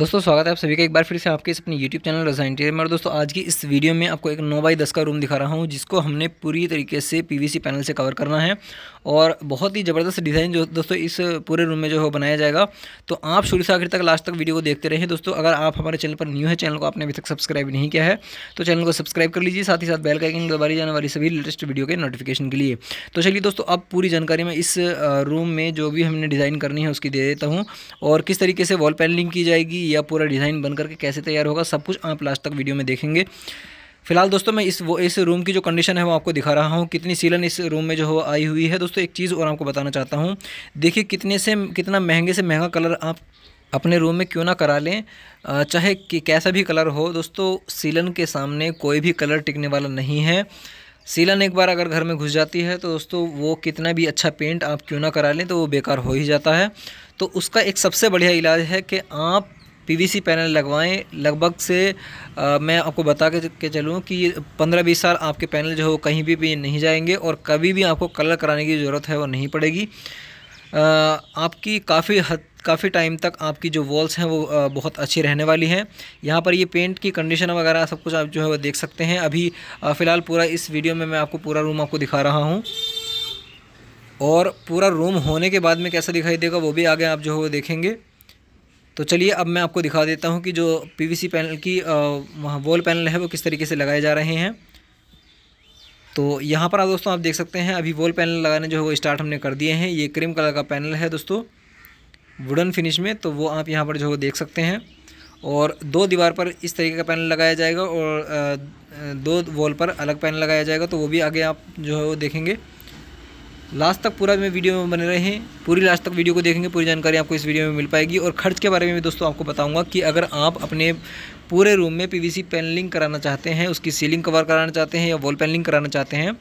दोस्तों स्वागत है आप सभी का एक बार फिर से आपके इस अपने YouTube चैनल रजा इंटीरियर में और दोस्तों आज की इस वीडियो में आपको एक नौ बाई दस का रूम दिखा रहा हूँ जिसको हमने पूरी तरीके से पीवीसी पैनल से कवर करना है और बहुत ही ज़बरदस्त डिज़ाइन जो दोस्तों इस पूरे रूम में जो है बनाया जाएगा तो आप शुरू से आखिर तक लास्ट तक वीडियो को देखते रहें दोस्तों अगर आप हमारे चैनल पर न्यू है चैनल को आपने अभी तक सब्सक्राइब नहीं किया है तो चैनल को सब्सक्राइब कर लीजिए साथ ही साथ बेल का आइकन दबाई जाने वाली सभी लेटेस्ट वीडियो के नोटिफिकेशन के लिए तो चलिए दोस्तों अब पूरी जानकारी मैं इस रूम में जो भी हमने डिज़ाइन करनी है उसकी दे देता हूँ और किस तरीके से वॉल पैनलिंग की जाएगी या पूरा डिज़ाइन बन करके कैसे तैयार होगा सब कुछ आप लास्ट तक वीडियो में देखेंगे फिलहाल दोस्तों मैं इस वो इस रूम की जो कंडीशन है वो आपको दिखा रहा हूँ कितनी सीलन इस रूम में जो हो आई हुई है दोस्तों एक चीज़ और आपको बताना चाहता हूँ देखिए कितने से कितना महंगे से महंगा कलर आप अपने रूम में क्यों ना करा लें चाहे कि कैसा भी कलर हो दोस्तों सीलन के सामने कोई भी कलर टिकने वाला नहीं है सीलन एक बार अगर घर में घुस जाती है तो दोस्तों वो कितना भी अच्छा पेंट आप क्यों ना करा लें तो वो बेकार हो ही जाता है तो उसका एक सबसे बढ़िया इलाज है कि आप पीवीसी पैनल लगवाएं लगभग से आ, मैं आपको बता के, के चलूँ कि पंद्रह बीस साल आपके पैनल जो हो कहीं भी भी नहीं जाएंगे और कभी भी आपको कलर कराने की ज़रूरत है वो नहीं पड़ेगी आ, आपकी काफ़ी हद काफ़ी टाइम तक आपकी जो वॉल्स हैं वो आ, बहुत अच्छी रहने वाली हैं यहाँ पर ये पेंट की कंडीशन वगैरह सब कुछ आप जो है वो देख सकते हैं अभी फ़िलहाल पूरा इस वीडियो में मैं आपको पूरा रूम आपको दिखा रहा हूँ और पूरा रूम होने के बाद में कैसा दिखाई देगा वो भी आगे आप जो है वो देखेंगे तो चलिए अब मैं आपको दिखा देता हूँ कि जो पीवीसी पैनल की वॉल पैनल है वो किस तरीके से लगाए जा रहे हैं तो यहाँ पर आप दोस्तों आप देख सकते हैं अभी वॉल पैनल लगाने जो है वो स्टार्ट हमने कर दिए हैं ये क्रीम कलर का पैनल है दोस्तों वुडन फिनिश में तो वो आप यहाँ पर जो है देख सकते हैं और दो दीवार पर इस तरीके का पैनल लगाया जाएगा और दो वॉल पर अलग पैनल लगाया जाएगा तो वो भी आगे आप जो है वो देखेंगे लास्ट तक पूरा में वीडियो में बने रहे पूरी लास्ट तक वीडियो को देखेंगे पूरी जानकारी आपको इस वीडियो में मिल पाएगी और खर्च के बारे में भी दोस्तों आपको बताऊंगा कि अगर आप अपने पूरे रूम में पीवीसी पैनलिंग कराना चाहते हैं उसकी सीलिंग कवर कराना चाहते हैं या वॉल पैनलिंग कराना चाहते हैं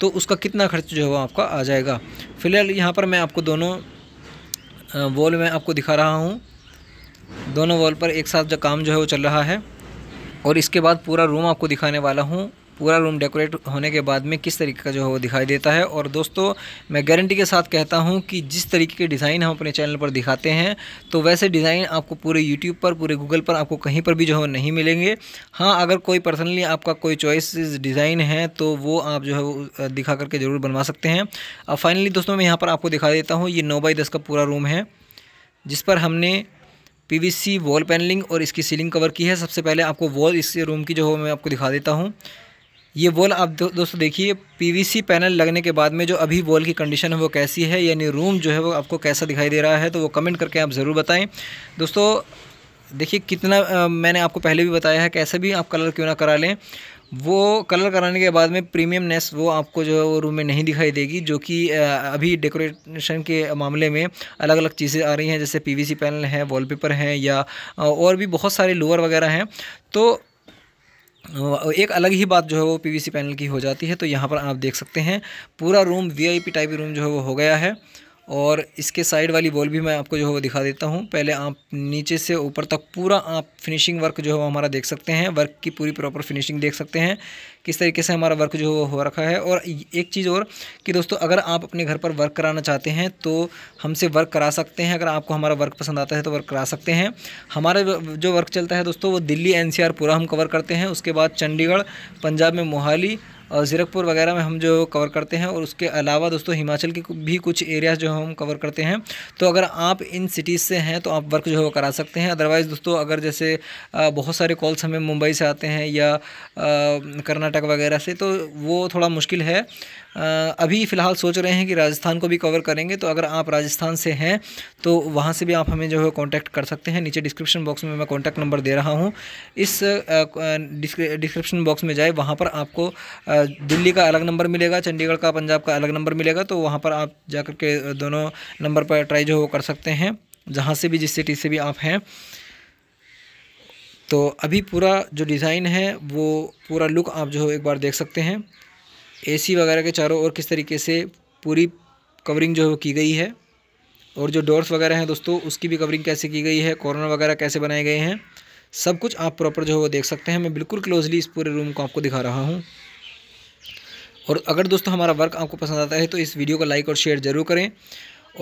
तो उसका कितना खर्च जो है वो आपका आ जाएगा फिलहाल यहाँ पर मैं आपको दोनों वॉल में आपको दिखा रहा हूँ दोनों वॉल पर एक साथ जो काम जो है वो चल रहा है और इसके बाद पूरा रूम आपको दिखाने वाला हूँ पूरा रूम डेकोरेट होने के बाद में किस तरीके का जो है वो दिखाई देता है और दोस्तों मैं गारंटी के साथ कहता हूँ कि जिस तरीके के डिज़ाइन हम अपने चैनल पर दिखाते हैं तो वैसे डिज़ाइन आपको पूरे यूट्यूब पर पूरे गूगल पर आपको कहीं पर भी जो है नहीं मिलेंगे हाँ अगर कोई पर्सनली आपका कोई चॉइस डिज़ाइन है तो वो आप जो है दिखा करके ज़रूर बनवा सकते हैं अब फाइनली दोस्तों मैं यहाँ पर आपको दिखा देता हूँ ये नौ बाई दस का पूरा रूम है जिस पर हमने पीवीसी वॉल पैनलिंग और इसकी सीलिंग कवर की है सबसे पहले आपको वॉल इस रूम की जो है मैं आपको दिखा देता हूँ ये वॉल आप दो, दोस्तों देखिए पीवीसी पैनल लगने के बाद में जो अभी वॉल की कंडीशन है वो कैसी है यानी रूम जो है वो आपको कैसा दिखाई दे रहा है तो वो कमेंट करके आप ज़रूर बताएं दोस्तों देखिए कितना आ, मैंने आपको पहले भी बताया है कैसे भी आप कलर क्यों ना करा लें वो कलर कराने के बाद में प्रीमियमनेस वो आपको जो है वो रूम में नहीं दिखाई देगी जो कि अभी डेकोरेशन के मामले में अलग अलग चीज़ें आ रही हैं जैसे पीवीसी पैनल हैं वॉलपेपर हैं या और भी बहुत सारे लोअर वगैरह हैं तो एक अलग ही बात जो है वो पीवीसी पैनल की हो जाती है तो यहाँ पर आप देख सकते हैं पूरा रूम वीआईपी टाइप रूम जो है वो हो गया है और इसके साइड वाली बॉल भी मैं आपको जो है वो दिखा देता हूँ पहले आप नीचे से ऊपर तक पूरा आप फिनिशिंग वर्क जो है वो हमारा देख सकते हैं वर्क की पूरी प्रॉपर फिनिशिंग देख सकते हैं किस तरीके से हमारा वर्क जो है वो हो रखा है और एक चीज़ और कि दोस्तों अगर आप अपने घर पर वर्क कराना चाहते हैं तो हमसे वर्क करा सकते हैं अगर आपको हमारा वर्क पसंद आता है तो वर्क करा सकते हैं हमारा जो वर्क चलता है दोस्तों वो दिल्ली एन पूरा हम कवर करते हैं उसके बाद चंडीगढ़ पंजाब में मोहाली ज़ीरकपुर वगैरह में हम जो कवर करते हैं और उसके अलावा दोस्तों हिमाचल के भी कुछ एरियाज़ जो हम कवर करते हैं तो अगर आप इन सिटीज़ से हैं तो आप वर्क जो है वो करा सकते हैं अदरवाइज़ दोस्तों अगर जैसे बहुत सारे कॉल्स हमें मुंबई से आते हैं या कर्नाटक वगैरह से तो वो थोड़ा मुश्किल है अभी फ़िलहाल सोच रहे हैं कि राजस्थान को भी कवर करेंगे तो अगर आप राजस्थान से हैं तो वहाँ से भी आप हमें जो है कॉन्टैक्ट कर सकते हैं नीचे डिस्क्रिप्शन बॉक्स में मैं कॉन्टैक्ट नंबर दे रहा हूँ इस डिस्क्रिप्शन बॉक्स में जाए वहाँ पर आपको दिल्ली का अलग नंबर मिलेगा चंडीगढ़ का पंजाब का अलग नंबर मिलेगा तो वहाँ पर आप जा के दोनों नंबर पर ट्राई जो है वो कर सकते हैं जहाँ से भी जिस सिटी से भी आप हैं तो अभी पूरा जो डिज़ाइन है वो पूरा लुक आप जो है एक बार देख सकते हैं एसी वगैरह के चारों ओर किस तरीके से पूरी कवरिंग जो है की गई है और जो डोर्स वगैरह हैं दोस्तों उसकी भी कवरिंग कैसे की गई है कॉर्नर वगैरह कैसे बनाए गए हैं सब कुछ आप प्रॉपर जो है वो देख सकते हैं मैं बिल्कुल क्लोजली इस पूरे रूम को आपको दिखा रहा हूँ और अगर दोस्तों हमारा वर्क आपको पसंद आता है तो इस वीडियो को लाइक और शेयर ज़रूर करें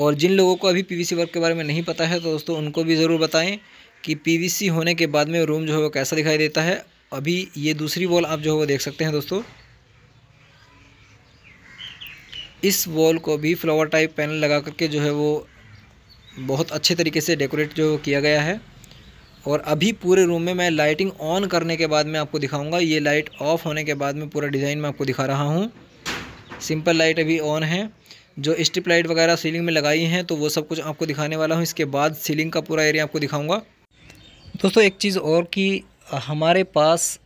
और जिन लोगों को अभी पीवीसी वर्क के बारे में नहीं पता है तो दोस्तों उनको भी ज़रूर बताएं कि पीवीसी होने के बाद में रूम जो है वो कैसा दिखाई देता है अभी ये दूसरी वॉल आप जो है वो देख सकते हैं दोस्तों इस वॉल को भी फ्लावर टाइप पैनल लगा करके जो है वो बहुत अच्छे तरीके से डेकोरेट जो किया गया है और अभी पूरे रूम में मैं लाइटिंग ऑन करने के बाद मैं आपको दिखाऊंगा ये लाइट ऑफ होने के बाद में पूरा डिज़ाइन मैं आपको दिखा रहा हूँ सिंपल लाइट अभी ऑन है जो स्ट्रिप लाइट वगैरह सीलिंग में लगाई हैं तो वो सब कुछ आपको दिखाने वाला हूँ इसके बाद सीलिंग का पूरा एरिया आपको दिखाऊँगा दोस्तों एक चीज़ और कि हमारे पास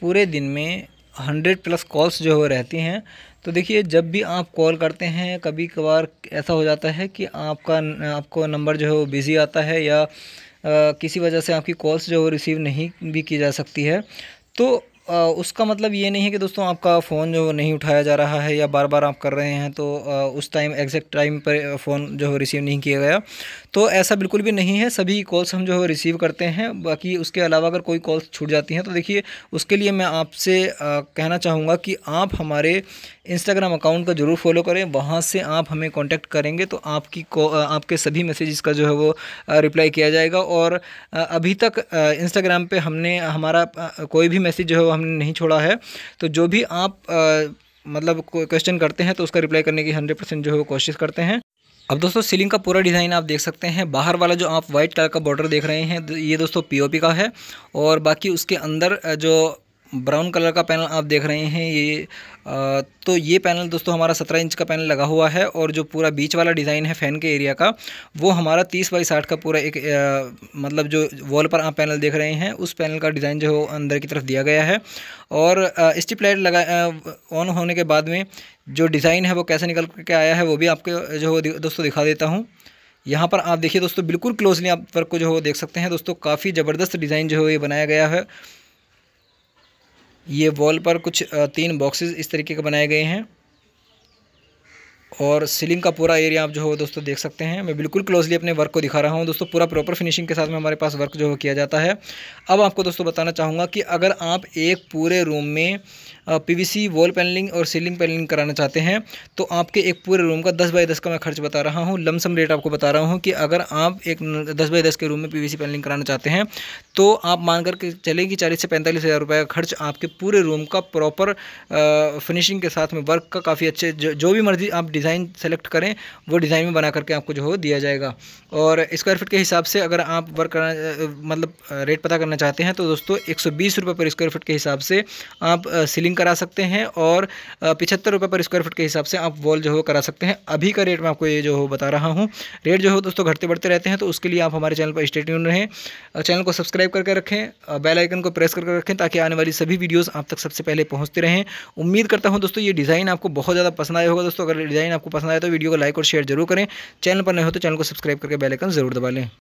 पूरे दिन में हंड्रेड प्लस कॉल्स जो है वो रहती हैं तो देखिए जब भी आप कॉल करते हैं कभी कभार ऐसा हो जाता है कि आपका आपको नंबर जो है वो बिज़ी आता है या आ, किसी वजह से आपकी कॉल्स जो है रिसीव नहीं भी की जा सकती है तो उसका मतलब ये नहीं है कि दोस्तों आपका फ़ोन जो नहीं उठाया जा रहा है या बार बार आप कर रहे हैं तो उस टाइम एग्जैक्ट टाइम पर फ़ोन जो है रिसीव नहीं किया गया तो ऐसा बिल्कुल भी नहीं है सभी कॉल्स हम जो है रिसीव करते हैं बाकी उसके अलावा अगर कोई कॉल्स छूट जाती हैं तो देखिए उसके लिए मैं आपसे कहना चाहूँगा कि आप हमारे इंस्टाग्राम अकाउंट का ज़रूर फॉलो करें वहाँ से आप हमें कॉन्टैक्ट करेंगे तो आपकी आपके सभी मैसेजेस का जो है वो रिप्लाई किया जाएगा और अभी तक इंस्टाग्राम पर हमने हमारा कोई भी मैसेज जो है हमने नहीं छोड़ा है तो जो भी आप आ, मतलब क्वेश्चन करते हैं तो उसका रिप्लाई करने की हंड्रेड परसेंट जो है वो कोशिश करते हैं अब दोस्तों सीलिंग का पूरा डिज़ाइन आप देख सकते हैं बाहर वाला जो आप व्हाइट कलर का बॉर्डर देख रहे हैं ये दोस्तों पीओपी का है और बाकी उसके अंदर जो ब्राउन कलर का पैनल आप देख रहे हैं ये आ, तो ये पैनल दोस्तों हमारा सत्रह इंच का पैनल लगा हुआ है और जो पूरा बीच वाला डिज़ाइन है फ़ैन के एरिया का वो हमारा तीस बाई साठ का पूरा एक आ, मतलब जो वॉल पर आप पैनल देख रहे हैं उस पैनल का डिज़ाइन जो है अंदर की तरफ दिया गया है और स्टिप लाइट लगा ऑन होने के बाद में जो डिज़ाइन है वो कैसे निकल के आया है वो भी आपके जो दोस्तों दिखा देता हूँ यहाँ पर आप देखिए दोस्तों बिल्कुल क्लोजली आप वर्क को जो हो देख सकते हैं दोस्तों काफ़ी ज़बरदस्त डिज़ाइन जो है ये बनाया गया है ये वॉल पर कुछ तीन बॉक्सेस इस तरीके के बनाए गए हैं। और सीलिंग का पूरा एरिया आप जो हो दोस्तों देख सकते हैं मैं बिल्कुल क्लोजली अपने वर्क को दिखा रहा हूँ दोस्तों पूरा प्रॉपर फिनिशिंग के साथ में हमारे पास वर्क जो हो किया जाता है अब आपको दोस्तों बताना चाहूँगा कि अगर आप एक पूरे रूम में पीवीसी वॉल पैनलिंग और सीलिंग पैनलिंग कराना चाहते हैं तो आपके एक पूरे रूम का दस बाई दस का मैं खर्च बता रहा हूँ लमसम रेट आपको बता रहा हूँ कि अगर आप एक दस बाई दस के रूम में पी पैनलिंग कराना चाहते हैं तो आप मान करके चले कि चालीस से पैंतालीस हज़ार रुपये का खर्च आपके पूरे रूम का प्रॉपर फिनिशिंग के साथ में वर्क का काफ़ी अच्छे जो भी मर्ज़ी आप डिज़ाइन सेलेक्ट करें वो डिज़ाइन में बना करके आपको जो हो दिया जाएगा और स्क्वायर फिट के हिसाब से अगर आप वर्क करना मतलब रेट पता करना चाहते हैं तो दोस्तों एक सौ पर स्क्वायर फिट के हिसाब से आप सीलिंग करा सकते हैं और पिछहत्तर रुपये पर स्क्वायर फिट के हिसाब से आप वॉल जो हो करा सकते हैं अभी का रेट मैं आपको ये जो हो बता रहा हूँ रेट जो हो दोस्तों घटते बढ़ते रहते हैं तो उसके लिए आप हमारे चैनल पर स्टेट्यून रहें चैनल को सब्सक्राइब करके रखें बेल आइकन को प्रेस करके रखें ताकि आने वाली सभी वीडियोज़ आप तक सबसे पहले पहुँचते रहें उम्मीद करता हूँ दोस्तों ये डिज़ाइन आपको बहुत ज़्यादा पसंद आया होगा दोस्तों अगर डिज़ाइन डिज़ाइन आपको पसंद आया तो वीडियो को लाइक और शेयर जरूर करें चैनल पर नहीं हो तो चैनल को सब्सक्राइब करके बेलाइकन जरूर दबा लें